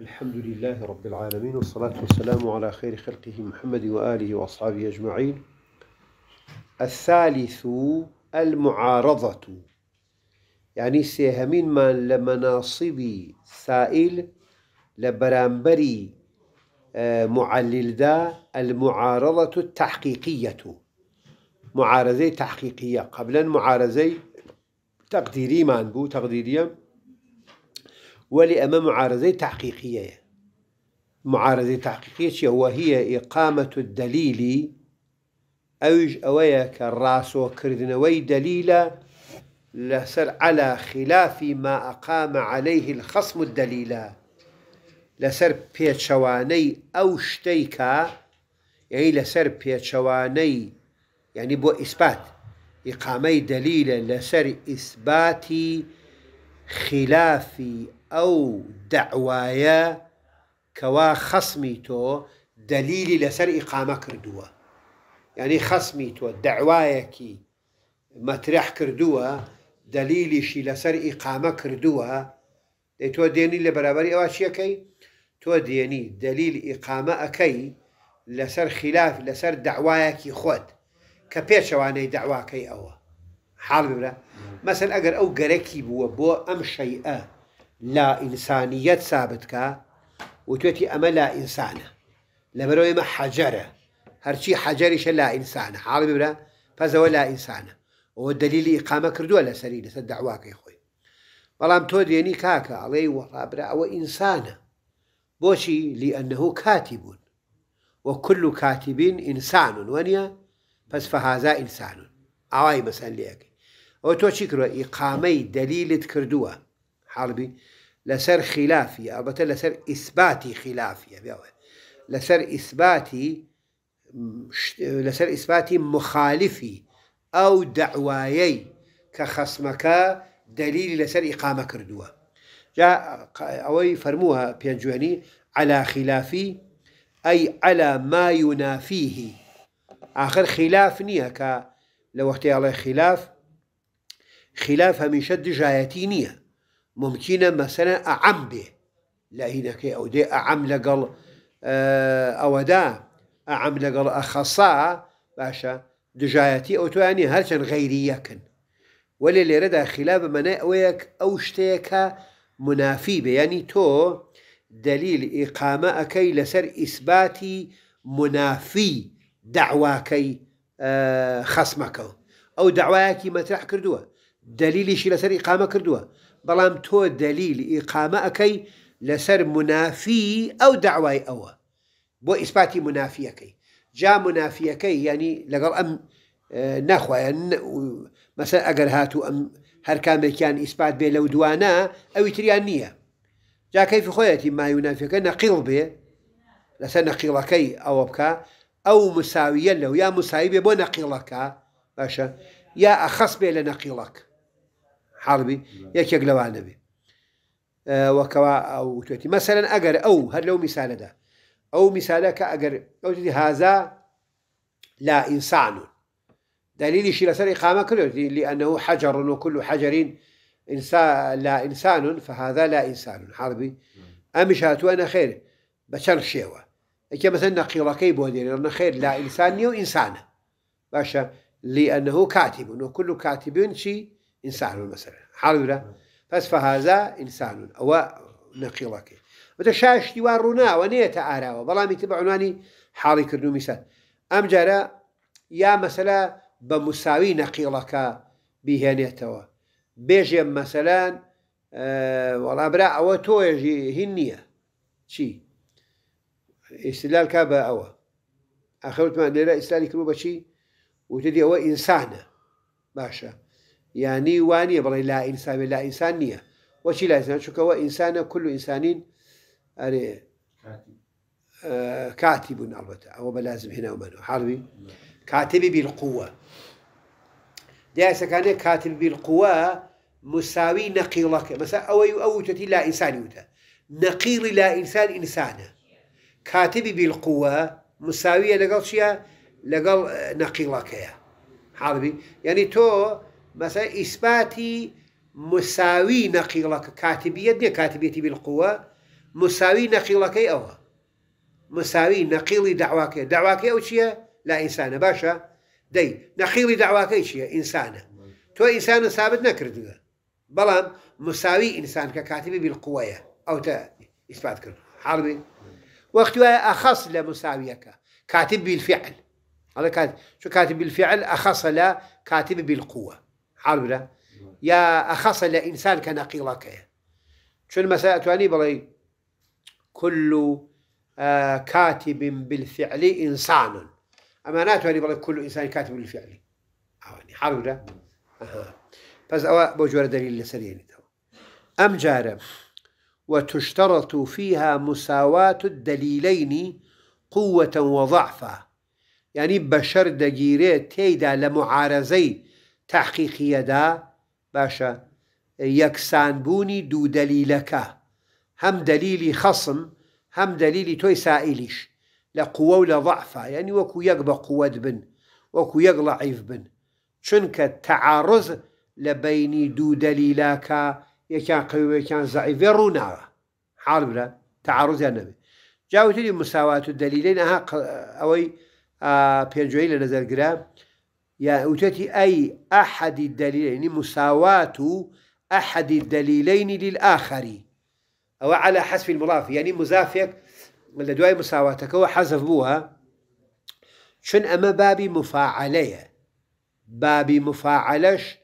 الحمد لله رب العالمين والصلاة والسلام على خير خلقه محمد وآله وأصحابه أجمعين الثالث المعارضة يعني سيهمين ما لمناصب سائل لبرامبري آه، معلل دا المعارضة التحقيقية معارضة تحقيقية قبلا معارضة تقديري ما نبو تقديريا ولي أمام معارضة تحقيقية معارضة تحقيقية وهي إقامة الدليل أوج أويك الراس وكردنوي دليلا لسر على خلاف ما أقام عليه الخصم الدليل لسر بيتشواني أو شتيكا يعني لسر بيتشواني يعني بو إثبات إقامي دليل لسر إثباتي خلاف ئەو دەعوایە کەوا خەسمی تۆ دەلیلی لەسەر ئیقامە کردووە یعنی خەسمی تۆ دەعوایەکی مەترح کردووە دەلیلیشی لەسەر ئیقامە کردووە دەی تۆ دێنی لە بەرابەری ئەوە چیەکەی تۆ دێنی دەلیل ئیقامە ئەەکەی لەسەر خلاف لەسەر داوایەکی خۆت کە پێچەوانەی داواکەی ئەوە حاڵ ببرە مەسن ئەگەر ئەو گەرەکی بووە بۆ ئەم شەیئە لا إنسانية ثابتك وتوتي أما لا إنسانة لبروي ما حجرة هرشي حجرش لا إنسانة عربي برا فزوا لا إنسانة والدليل إقامة كردوا لا سريدة الدعواك يا أخوي والله متود يعني كاكا علي وابرا أو إنسانة بوشي لأنه كاتب وكل كاتب إنسان ونيا بس فهذا إنسان عواي مثلا ليك أو تو شكرا إقامي دليلة كردوه لسر او البته لسر إثباتي خلافي بيوه. لسر إثباتي لسر إثباتي مخالفي او دعوايي كخصمك دليل لسر اقامه کردوه جاء اوی فرموها بيانجواني على خلافي أي على ما ينافيه آخر خلاف نية ك لو احتي على خلاف من شد جايتي نية ممكن مثلا أعم به كي أو دي أعم لقل آه، أو دا أعم لقل أخصاء باشا دجاياتي أو تواني هرچن غيري يكن ولی لێرە داخلا بە منە أو ئەو منافي منافی يعني تو دليل إقامة ئیقامە لسر إثباتي منافي دعواكي داواکەی آه، أو دعواكي ما تحكر کردووە دلیلیشی لەسەر ئیقامە کردووە بەڵام تۆ دلیلی ئیقامە ئەەکەی لەسەر منافی ئەو داوای ئەوە بۆ ئیسپاتی منافیەکەی جا منافیەکەی ینی لەگەڵ ئەم نەخوایەن مەسەر ئەگەر هاتوو ئەم هەر کامێکیان ئیسپات بێ لەو دوانە ئەوی تریان نییە جاکەیف خۆیەتی مای منافیەکە نەقیڵ بێ لەسەر نەقیڵەکەی ئەوە بکە ئەو مساویە لەو یا مساوی بێ بۆ نەقیڵەکە باشە یا ئەخەس بێ لە نەقیڵک حربي یەکێک لەوانە بێ وكوا أو توێتی مثلا ئەگەر أو هل لو مثال ده أو مثال ئەگەر ئەو جدی هذا لا دليل دلیلیشی لەسەر إقامة كله لأنه حجر وكل حجر إنسان لا إنسان فهذا لا إنسان حربي نعم. أمش وأنا خير بشر شيوة إيكي مثلا بودي لأن خير لا إنسان يو إنسانة باشا لأنه كاتب وكل كاتب شي إنسان مثلا حاضرة بس نعم. فهذا إنسان أو نقيضك وتشاش ديوار رونا ونيت آراوة والله تبع عنواني حالي كردو مثال أم جرى يا مثلا بمساوي نقيضك بهنيتوا بيجي مثلا آه، ولا برا أو توجي هنية شي استدلال كابا أو آخر ما ليرا استدلال كروبا شي وتدي هو إنسانة باشا يعني واني بري لا إنسان لا إنسان نية وشي لا إنسان شو إنسان كل انسانين أري آه كاتب البته أو بلازم هنا ومنه حربي كاتب بالقوة ده سكانه كاتب بالقوة مساوي نقيلك مثلا أو أو لا إنسان يوتا نقيل لا إنسان انسان كاتب بالقوة مساوية لقال شيا لقال آه، نقيلك يا حربي يعني تو مثلا إثباتي مساوي نقيلك كاتبية دي كاتبيتي بالقوة مساوي نقيلك أي أوه مساوي نقيل دعواك دعواك أو شيء لا إنسانة باشا دي نقيل دعواك أي شيء إنسانة تو إنسان ثابت نكرد بلا مساوي إنسان ككاتبي بالقوة أو تا إثبات كرد حربي وقتها أخص لمساويك كاتب بالفعل هذا كاتب شو كاتب بالفعل أخص لا كاتب بالقوة يا أخص ئەخەسە الإنسان كان کە نەقیڵەکەیە چون مەسا ئەتوانی بڵێ كل آه، كاتب بالفعل إنسان أنا تواني بڵێ كل إنسان كاتب بالفعل أواني عربنا پس فاز بۆ بوجور دليل لەسەرێنیتەوە يعني أم جارە وتشترط فيها مساواة الدليلين قوة وضعفا يعني بشر دەگیرێت تيدا لمعارزي تحقیقیەدا باشە یەکسانبوونی دوو دەلیلەکە هەم دەلیلی خەسم هەم دەلیلی تۆی سائلیش لە قووە و لە ضعفا یعنی وەکو یەک بە قووەت بن وەکو یەک لەعیف بن چونکە تەعاڕز لە بینی دوو دەلیلاکە یەکیان قوێکیان زعیێ ڕووناوە حاڵ برە تەعاڕزیان نەبێت جاوتری مساوات و دەلیلەی نەها ئەوەی پێنجۆی لە نەزەرگرا يا أوتيت أي أحد الدليلين مساواة أحد الدليلين للآخر أو على حسب المضاف يعني مزافك لدواي مساواتك هو حذف بوها شن أما بابي مفاعلية بابي مفاعلش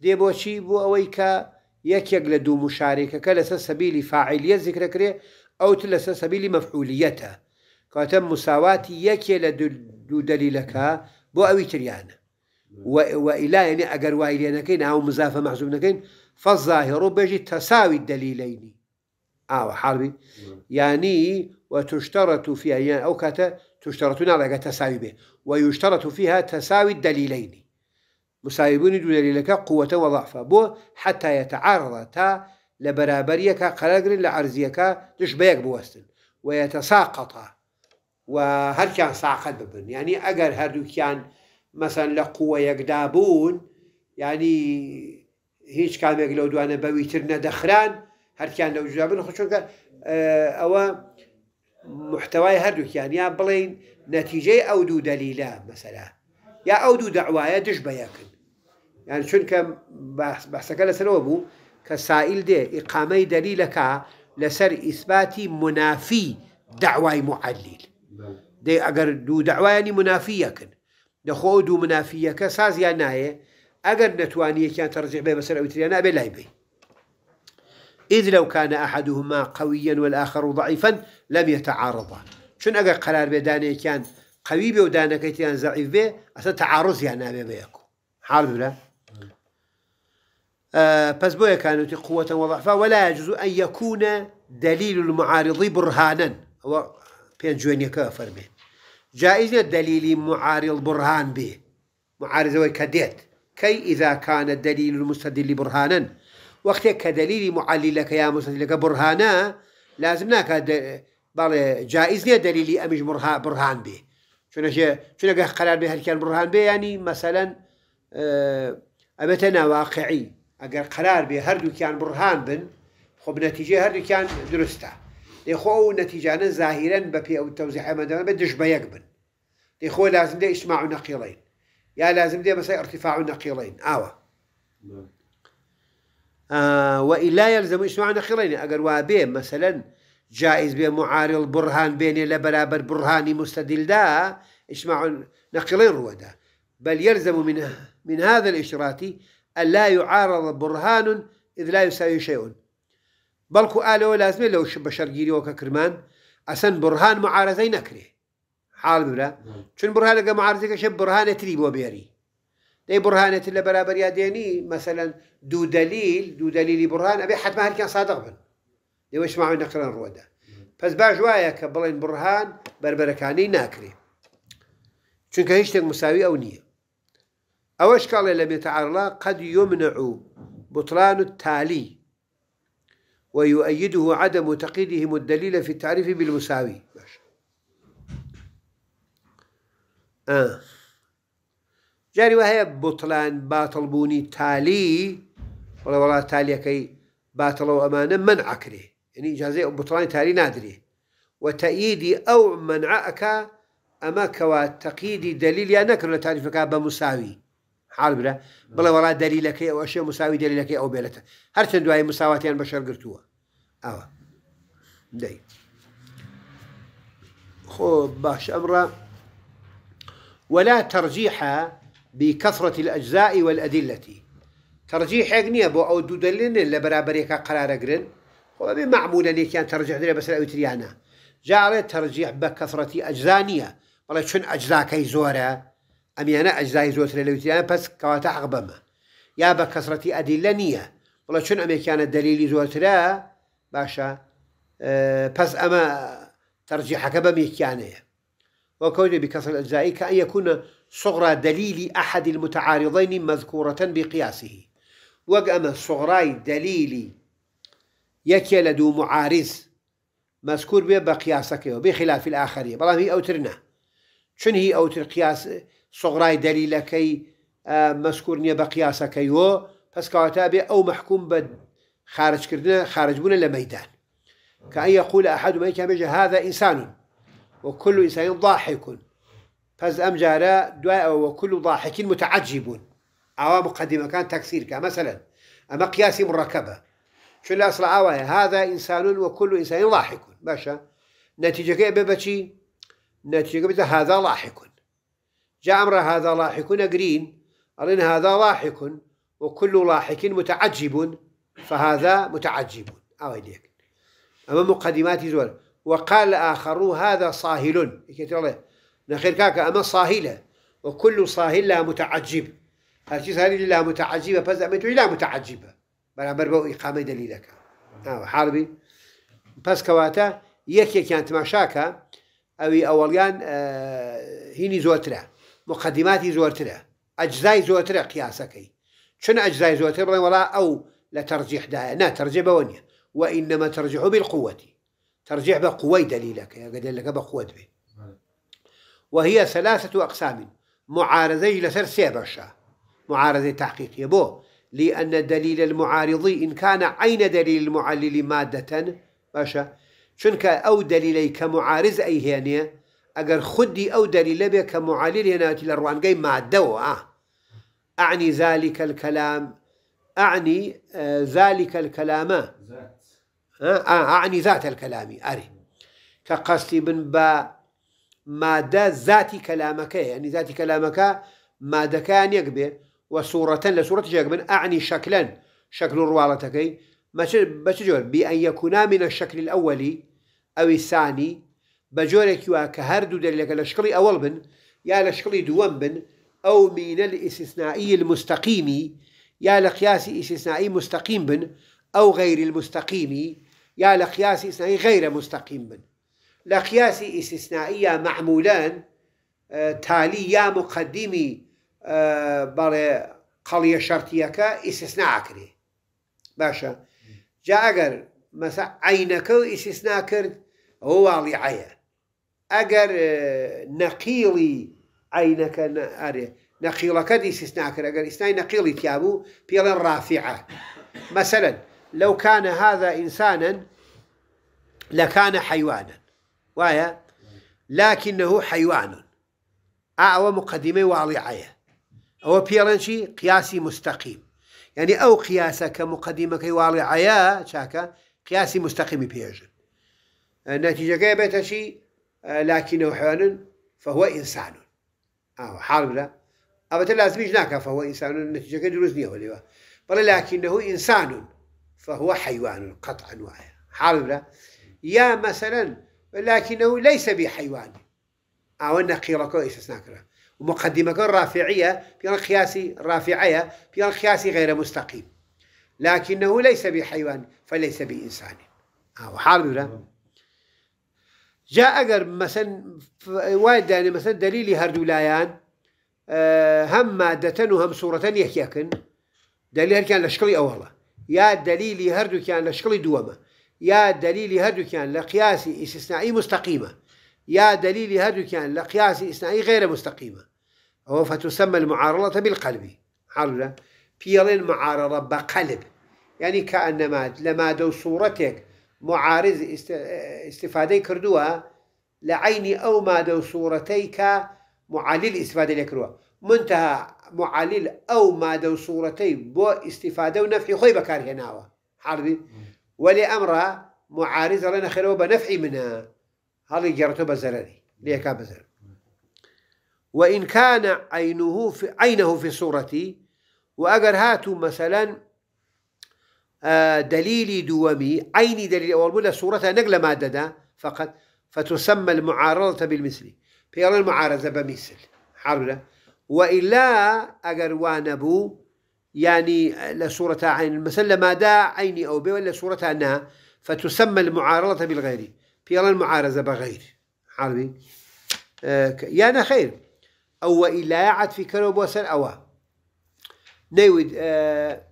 دي بوشي بو أويكا يك لدو مشاركة كلس سبيل فاعلية ذكر كري أو تلس سبيل مفعوليته كاتم مساواتي يك لدو دليلك بو أوي تريانه وإلا يعني أجر وإلي نكين أو مزافة محسوب نكين فالظاهر بيجي تساوي الدليلين أو آه، حربي نعم. يعني وتشترط فيها يعني أو كتا تشترطون نعم، على تساوي به ويشترط فيها تساوي الدليلين مساويون دون دليلك قوة وضعفة بو حتى يتعرض تا لبرابريك قرار لعرزيك بيك بوستن ويتساقط وهر كان ساقط ببن يعني أجر هردو كان مثلا لقوة يقدابون يعني هیچ کامێک لەو دوانە بەویتر نەدەخران هەرتیان لە وجدا بن خوچونکە اه، ئەوە يعني يا بلين نتيجة او دو دوو مثلا يا او دو دوو دەعوایە دش بەیەکن یان چونکە بەسەکە لەسەرەوە بوو کە سائل دێ لسر دەلیلەکە منافي ئیسباتی معلل داوای معلیل دو ئەگەر يعني منافي يكن منافية كساز يا سازیان نایە نتوانية نەتوانیەکیان ترجع بێ بەسەر ئەوتریان نابێ لای بێ إذ لو كان أحدهما قويا والآخر ضعيفا لم يتعارضا شن أجر قرار بداني كان قوي ودانا كان ضعيف به أصلا تعارض يعني أبي بيكو حارب لا آه بس بويا كانت قوة وضعفا ولا يجوز أن يكون دليل المعارض برهانا هو بين جوينيكا فرمين جائز الدليل معارض برهان به معارض وكديت كي إذا كان الدليل المستدل برهانا وقت كدليل معلل لك يا مستدل لك برهانا لازمناك بله جائز نیە دلیلی ئەمیش برهان بێ شنو قرار به كان برهان بێ ینی اه، أبتنا واقعي ناواقعی قرار به هردو كان برهان بن نتيجة هردو كان درسته لێخۆ نتيجة نەتیجانە زاهیرن أو التوزيع ئەو تەوزی بيقبل بە لازم دي اجتماع نقيلين يا لازم دي مثلا ارتفاع نقيلين آوا آه وإلا يلزم ئیسماع نقيلين ئەگەر وا مثلا مەسەلەن جائز بێ معارڵ بڕهان بێنێ لە برهاني مستدل مستەدیلدا ئیسماع نقيلين رودا بل يلزم من من هذا الاشتراط ألا يعارض برهان إذ لا يساوي شيء بەڵکو ئالەوە لازمێ لەو بە شەرگیریەوەکە کرمان ئەسەن بڕهان معارەزەی نەکرێ حال برە چون بڕها لەگە معارزێکەشە بڕهانەتری بۆ بێری دەی بڕهانێتی لە بەرابەریا دێنی مەسەەن دوو دلیل دوو دلیلی بڕان ئەبێ حتما هەرکیان سادق بن لێوەش ماوەی نەقرن ڕوەدا پس باش وایە کە بڵێن بڕهان بربەرەکانەی ناکرێ چونکە هیچ شتێک مساوی ئەو نییە ئەوەش کاڵێ لە بێتە عرلا قەد یۆ منەعوو بطلان و تالی ويؤيده عدم تقييدهم الدليل في التعريف بالمساوي آه. جاري وهي بطلان باطل بوني تالي ولا والله تالي كي باطل وأمانة منع كري يعني جازي بطلان تالي نادري وتأييدي أو منعك أما كوا تقييدي دليل يا نكر لتعريفك بمساوي حال برا بڵێ وڵا دەلیلەکەی ئەو ئەشێ مساوی دەلیلەکەی ئەو بێلێتە هەرچەند دوای بشر قرتوا اوا دي خو باش امرا ولا ترجيح بكثرة الأجزاء والأدلة ترجيح اغنيه بو أو دودلين اللي برابريكا قرار هو وبي معمولا كان ترجيح دري بس الأوتريانا جعل ترجيح بكثرة أجزانية ولا شن أجزاء كي زورا ئەمیانە ئەجزای زۆترە لەوتیان پس کەواتە حق بەمە یا بە کەسرەتی ئەدیلە نییە بڵە چون ئەمێکیانە باشا أه بس أما ترجيح ترجیحەکە بەمێکیانەیە وكونه بكسر الأجزاء كأن يكون صغرى دليل أحد المتعارضين مذكورة بقياسه وقام صغراي دليل يكيل لدو معارض مذكور به بقياسك بخلاف الآخرين بلا هي أوترنا چون هی ئەوتر قیاس كي دەلیلەکەی مەسکور نییە بە قیاسەکەیەوە پسکەواتە او محكوم محکوم خارج كردنا خارج بنا لميدان كأن يقول أحدهم كما هذا إنسان وكل إنسان ضاحك فاز أم جارا دواء وكل ضاحك متعجب أو مقدمة كان تكسير كا مثلا أما قياس مركبة شو اللي أصل هذا إنسان وكل إنسان ضاحك باشا نتيجة كيف ببتشي نتيجة بتا هذا لاحق جاء أمر هذا لاحق أجرين أرين هذا لاحق وكل لاحق متعجب فهذا متعجب أوليك أما مقدمات زول وقال آخر هذا صاهل نخير كاكا أما صاهلة وكل صاهل لا متعجب هرشي صاهل لا متعجبة بس أمتو لا متعجبة برابر بو إقامة دليلك أو حربي بس كواتا يكي كانت مشاكا أوليان آه هيني زوترة مقدماتي زوترة أجزاي زوترة قياسكي شنو أجزاي زوترة بڵێ ولا أو لا ترجيح نە تەرجێ ترجيح نیە وإنما تەرجح بالقوة تەرجح بقوة دليلك يا قدر لك بقوة به وهي ثلاثة أقسام معارضة لسر سيبشا معارضة تحقيقية بو لأن دليل المعارض إن كان عين دليل المعلل مادة باشا چونکە ئەو دەلیلەی کە معارز ئەی هێنێ او خودی ئەو دەلیلە بێ کە معالیل هێناتی ماده و مادەەوە ئەعنی ذلك الكلام أعني ذلك الكلام أعني آه، آه، آه، ذات الكلام أري كقصد بن با مادة ذات كلامك يعني ذات كلامك مادة كان يقبل وصورة لصورة يقبل أعني شكلا شكل روالتك ما بس بأن يكونا من الشكل الأولي أو الثاني بە جۆرێکی وا کە هەردوو دەلەکە لە شکڵی بن يا لە شکڵی بن أو من الاستثنائي المستقيم يا لقياس استثنائي مستقيم بن أو غير المستقيم يا لقياس استثنائي غير مستقيم مستەقیم بن لە قیاسی ئیسیسناییە مەعمولەن تالی یا مقدیمی بەڵێ قەڵیە استثناء كري باشا جا ئەگەر مثلا عینەکە استثناء ئیسیسنا واڵیعەیە ئەگەر آه، نەقیڵی عینەکە اري نەقیڵەکە دیسیس ناکرد ئەگەر ئیسنای نقيلي تيابو پێڵێن رافعه مثلا لو كان هذا انسانا لكان حيوانا وايا لكنه حيوان اعوى مقدمة هو أو بيرنشي قياسي مستقيم يعني أو قياسك مقدمك عيا شاكا قياسي مستقيم بيرجن نتيجة قيبة شيء لكنه حيوان فهو إنسان أو آه، حال بلا أبدا لازم يجناك فهو إنسان نتيجة دروزني هو بل لكنه إنسان فهو حيوان قطعا واحد حال بلا يا مثلا لكنه ليس بحيوان أو نقيرك سناكرة ومقدمة رافعية في القياس رافعية في القياس غير مستقيم لكنه ليس بحيوان فليس بإنسان أو آه، حال بلا آه. جاء اگر مثلا وايد يعني مثلا دليلي هردولايان آه، هم مادة وهم صورة يحكيكن دليل هر كان لشكلي أولا يا دليلي هردو كان لشكلي دوما يا دليلي هردو كان لقياس استثنائي مستقيمة يا دليلي هردو كان لقياس استثنائي غير مستقيمة هو فتسمى المعارضة بالقلب عرضة في معارضة بقلب يعني كأنما لما دو صورتك معارض استفاده کردووە لعيني او ماده مادە و سوورەتەی استفاده لێکرووە منتهى معالیل او ماده و سوورەتەی استفاده و نەفی خۆی بەکارهێناوە حڵبی ولي امر معارز ئەڵێ نەخێرەوە بە نەفعی منە هەڵی گەڕێتۆ بە زەرری بزر وإن كان عينه في عينه في صورتي وأجر هاتوا مثلا آه، دليل دومي عيني دليل أول بولا صورة نقل مادة فقط فتسمى المعارضة بالمثل بيرا المعارضة بمثل حرنا وإلا أبو يعني لصورة عين المسلة مادة عيني أو بي ولا صورة أنها فتسمى المعارضة بالغير بيرا المعارضة بغير عربي آه، يا يانا خير أو إلا عاد في كرب وسر أوا نيود آه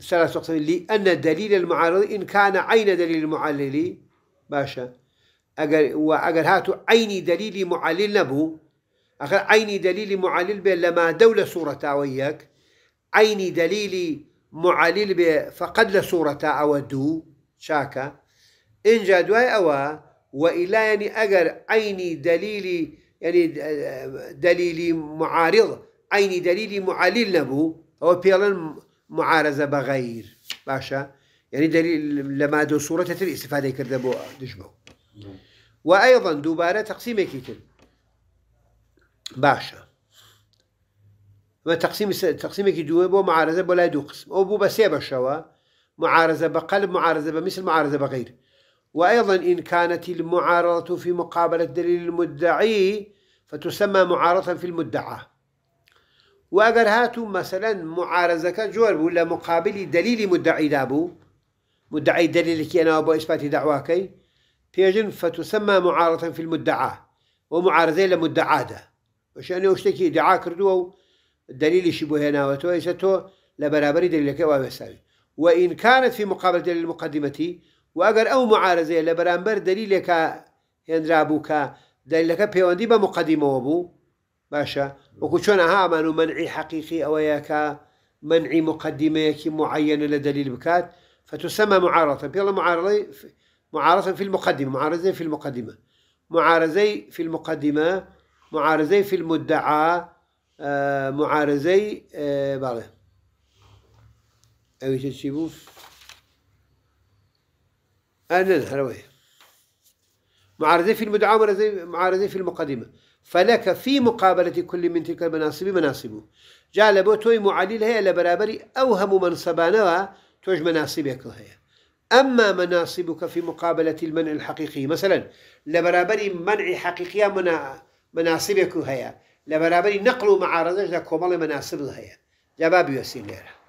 ثلاثة أقسام لأن دليل المعارض إن كان عين دليل المعلل باشا أجر وأجر هاتو عيني دليل معلل نبو أخر عيني دليل معلل بين لما دولة صورة وياك عيني دليل معلل به فقد لصورة أودو شاكا إن جدوي أوا وإلا يعني أجر عيني دليل يعني دليل معارض عيني دليل معلل نبو أو بيلن معارزه بغير باشا يعني دليل لما دو صورة تر استفاده کرده بو دجمو وأيضا دوباره تقسيم كيتل باشا ما تقسيم تقسيمه كي دوه بو معارزه بلا دو قسم او بو بسيب الشوا معارزه بقلب معارزه بمثل معارزه بغير وأيضا إن كانت المعارضة في مقابلة دليل المدعي فتسمى معارضة في المدعى واگر هاتو مثلا معارضة جور ولا مقابل دليل مدعي دابو مدعي دليل كي أنا أبو إثبات دعواكي بيجن فتسمى معارضة في المدعى ومعارضة لمدعى ده وش أنا أشتكي دعاء كردو دليل شبه هنا وتويستو دليل دليلك وابساوي وإن كانت في مقابل دليل المقدمة واگر أو معارضة لبرامبر دليلك دليل كا بيواندي بمقدمة وابو باشا وەکو چۆن هامان و منعی حەقیقی ئەوەیە کە منعی مقدمەیەکی معەنە لە فتسمى معارضة بيلا معارضة معارضة في المقدمة معارضة في المقدمة معارضة في المقدمة معارضة في المدعى آه، معارضة آه، بالله أو تشيبوه آه، أنا هروي معارضة في المدعى معارضة في المقدمة فلك في مقابلة كل من تلك المناصب مناصبه جعل بو توي معلل هي لبرابري أوهم منصبانه توج مناصبك هي أما مناصبك في مقابلة المنع الحقيقي مثلا لبرابري منع حقيقي منا مناصبك هي لبرابري نقل معارضة كمال مناصب هي جباب يسير لها